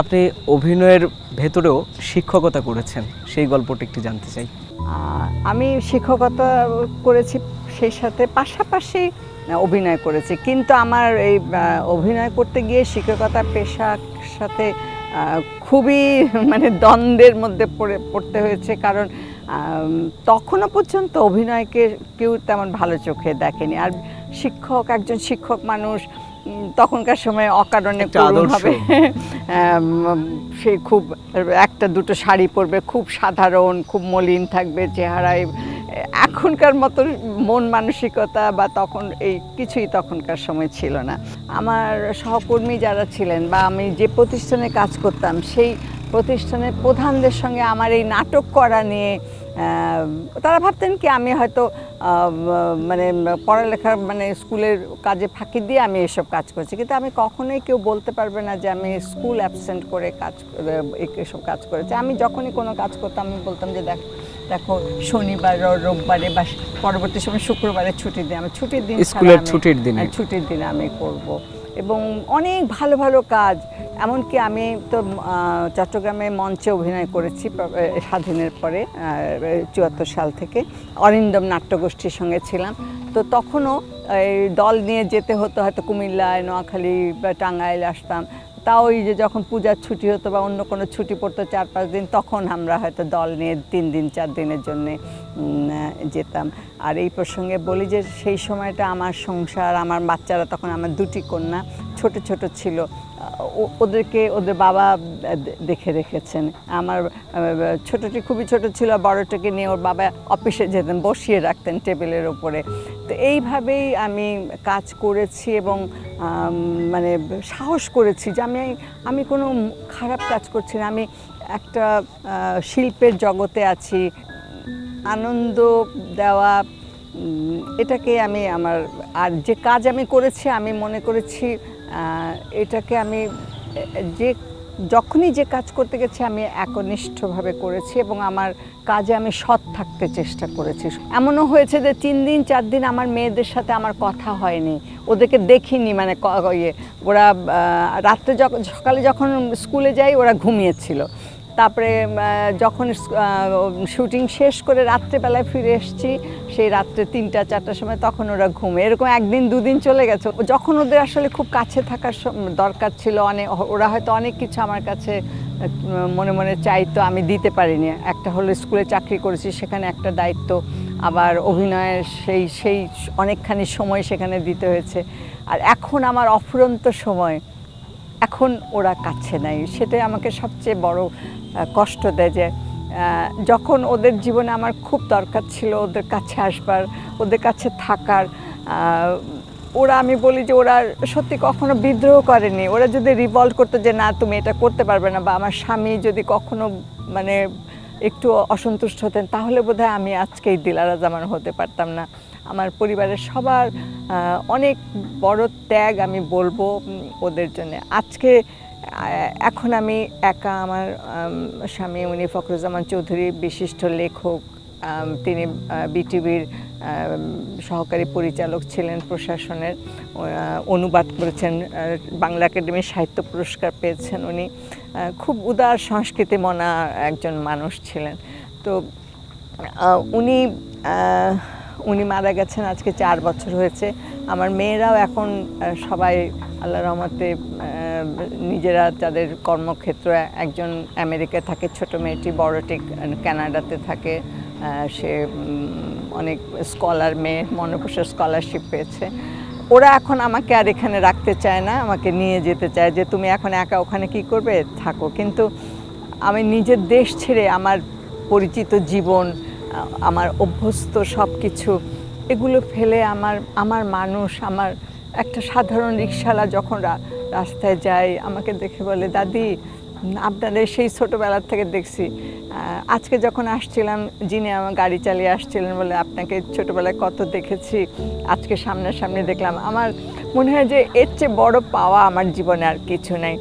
আপনি অভিনয়ের ভেতরেও শিক্ষকতা করেছেন সেই গল্পটি একটু জানতে চাই আমি শিক্ষকতা করেছি সেই সাথে পাশাপাশি অভিনয় করেছি কিন্তু আমার এই অভিনয় করতে গিয়ে শিক্ষকতা পেশার সাথে খুবই মানে দ্বন্দ্বের মধ্যে পড়ে পড়তে হয়েছে কারণ তখনও পর্যন্ত অভিনয়কে কেউ তেমন ভালো চোখে দেখেনি আর শিক্ষক একজন শিক্ষক মানুষ তখনকার সময় অকারণে হবে সে খুব একটা দুটো শাড়ি পরবে খুব সাধারণ খুব মলিন থাকবে চেহারায় এখনকার মতো মন মানসিকতা বা তখন এই কিছুই তখনকার সময় ছিল না আমার সহকর্মী যারা ছিলেন বা আমি যে প্রতিষ্ঠানে কাজ করতাম সেই প্রতিষ্ঠানের প্রধানদের সঙ্গে আমার এই নাটক করা নিয়ে তারা ভাবতেন কি আমি হয়তো মানে পড়ালেখার মানে স্কুলের কাজে ফাঁকি দিয়ে আমি এসব কাজ করছি কিন্তু আমি কখনোই কেউ বলতে পারবে না যে আমি স্কুল অ্যাবসেন্ট করে কাজ এসব কাজ করেছি আমি যখনই কোনো কাজ করতাম আমি বলতাম যে দেখ দেখো শনিবার রোববারে বা পরবর্তী সময় শুক্রবারে ছুটির দিন আমি ছুটির দিন স্কুলের ছুটির দিন হ্যাঁ, ছুটির দিন আমি করব এবং অনেক ভালো ভালো কাজ এমনকি আমি তো চট্টগ্রামে মঞ্চে অভিনয় করেছি স্বাধীনের পরে চুয়াত্তর সাল থেকে অরিন্দম নাট্যগোষ্ঠীর সঙ্গে ছিলাম তো তখনও এই দল নিয়ে যেতে হতো হয়তো কুমিল্লায় নোয়াখালী বা টাঙ্গাইল আসতাম তাও ওই যে যখন পূজার ছুটি হতো বা অন্য কোনো ছুটি পড়তো চার পাঁচ দিন তখন আমরা হয়তো দল নিয়ে তিন দিন চার দিনের জন্যে যেতাম আর এই প্রসঙ্গে বলি যে সেই সময়টা আমার সংসার আমার বাচ্চারা তখন আমার দুটি কন্যা ছোট ছোট ছিল ওদেরকে ওদের বাবা দেখে রেখেছেন আমার ছোটটি খুবই ছোট ছিল বড়টাকে নিয়ে ওর বাবা অফিসে যেতেন বসিয়ে রাখতেন টেবিলের ওপরে তো এইভাবেই আমি কাজ করেছি এবং মানে সাহস করেছি যে আমি আমি কোনো খারাপ কাজ করছি না আমি একটা শিল্পের জগতে আছি আনন্দ দেওয়া এটাকে আমি আমার আর যে কাজ আমি করেছি আমি মনে করেছি এটাকে আমি যে যখনই যে কাজ করতে গেছি আমি একনিষ্ঠভাবে করেছি এবং আমার কাজে আমি সৎ থাকতে চেষ্টা করেছি এমনও হয়েছে যে তিন দিন চার দিন আমার মেয়েদের সাথে আমার কথা হয়নি ওদেরকে দেখিনি মানে ইয়ে ওরা রাত্রে সকালে যখন স্কুলে যাই ওরা ঘুমিয়েছিল তারপরে যখন শুটিং শেষ করে রাত্রেবেলায় ফিরে এসছি সেই রাত্রে তিনটা চারটার সময় তখন ওরা ঘুমে এরকম একদিন দুদিন চলে গেছে যখন ওদের আসলে খুব কাছে থাকার দরকার ছিল অনেক ওরা হয়তো অনেক কিছু আমার কাছে মনে মনে চাইতো আমি দিতে পারিনি একটা হলো স্কুলে চাকরি করেছি সেখানে একটা দায়িত্ব আবার অভিনয়ের সেই সেই অনেকখানি সময় সেখানে দিতে হয়েছে আর এখন আমার অফুরন্ত সময় এখন ওরা কাছে নাই সেটাই আমাকে সবচেয়ে বড় কষ্ট দেয় যে যখন ওদের জীবনে আমার খুব দরকার ছিল ওদের কাছে আসবার ওদের কাছে থাকার ওরা আমি বলি যে ওরা সত্যি কখনো বিদ্রোহ করেনি ওরা যদি রিভল্ট করতো যে না তুমি এটা করতে পারবে না বা আমার স্বামী যদি কখনো মানে একটু অসন্তুষ্ট হতেন তাহলে বোধহয় আমি আজকেই দিলারা জামান হতে পারতাম না আমার পরিবারের সবার অনেক বড় ত্যাগ আমি বলবো ওদের জন্য আজকে এখন আমি একা আমার স্বামী উনি ফখরুজ্জামান চৌধুরী বিশিষ্ট লেখক তিনি বিটিভির সহকারী পরিচালক ছিলেন প্রশাসনের অনুবাদ করেছেন বাংলা একাডেমির সাহিত্য পুরস্কার পেয়েছেন উনি খুব উদার সংস্কৃতি মনা একজন মানুষ ছিলেন তো উনি উনি মারা গেছেন আজকে চার বছর হয়েছে আমার মেয়েরাও এখন সবাই আল্লাহ রহমতে নিজেরা তাদের কর্মক্ষেত্র একজন আমেরিকায় থাকে ছোট মেয়েটি বড়টি ক্যানাডাতে থাকে সে অনেক স্কলার মেয়ে মনোপ্রসার স্কলারশিপ পেয়েছে ওরা এখন আমাকে আর এখানে রাখতে চায় না আমাকে নিয়ে যেতে চায় যে তুমি এখন একা ওখানে কি করবে থাকো কিন্তু আমি নিজের দেশ ছেড়ে আমার পরিচিত জীবন আমার অভ্যস্ত সব কিছু এগুলো ফেলে আমার আমার মানুষ আমার একটা সাধারণ রিক্সালা যখন রাস্তায় যায় আমাকে দেখে বলে দাদি আপনাদের সেই ছোটোবেলার থেকে দেখছি আজকে যখন আসছিলাম যিনি আমার গাড়ি চালিয়ে আসছিলেন বলে আপনাকে ছোটোবেলায় কত দেখেছি আজকে সামনাসামনি দেখলাম আমার মনে হয় যে এর চেয়ে বড়ো পাওয়া আমার জীবনে আর কিছু নাই